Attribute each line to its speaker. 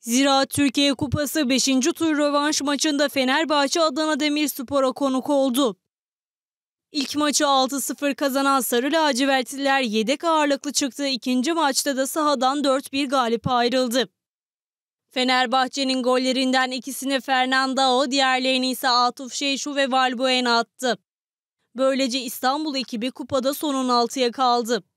Speaker 1: Zira Türkiye Kupası 5. tur rövanş maçında Fenerbahçe Adana Demirspor'a konuk oldu. İlk maçı 6-0 kazanan Sarı Lacivertliler yedek ağırlıklı çıktı. İkinci maçta da sahadan 4-1 galip ayrıldı. Fenerbahçe'nin gollerinden ikisini Fernando, diğerlerini ise Atuf Şeyşu ve Valbuena attı. Böylece İstanbul ekibi kupada sonun altıya kaldı.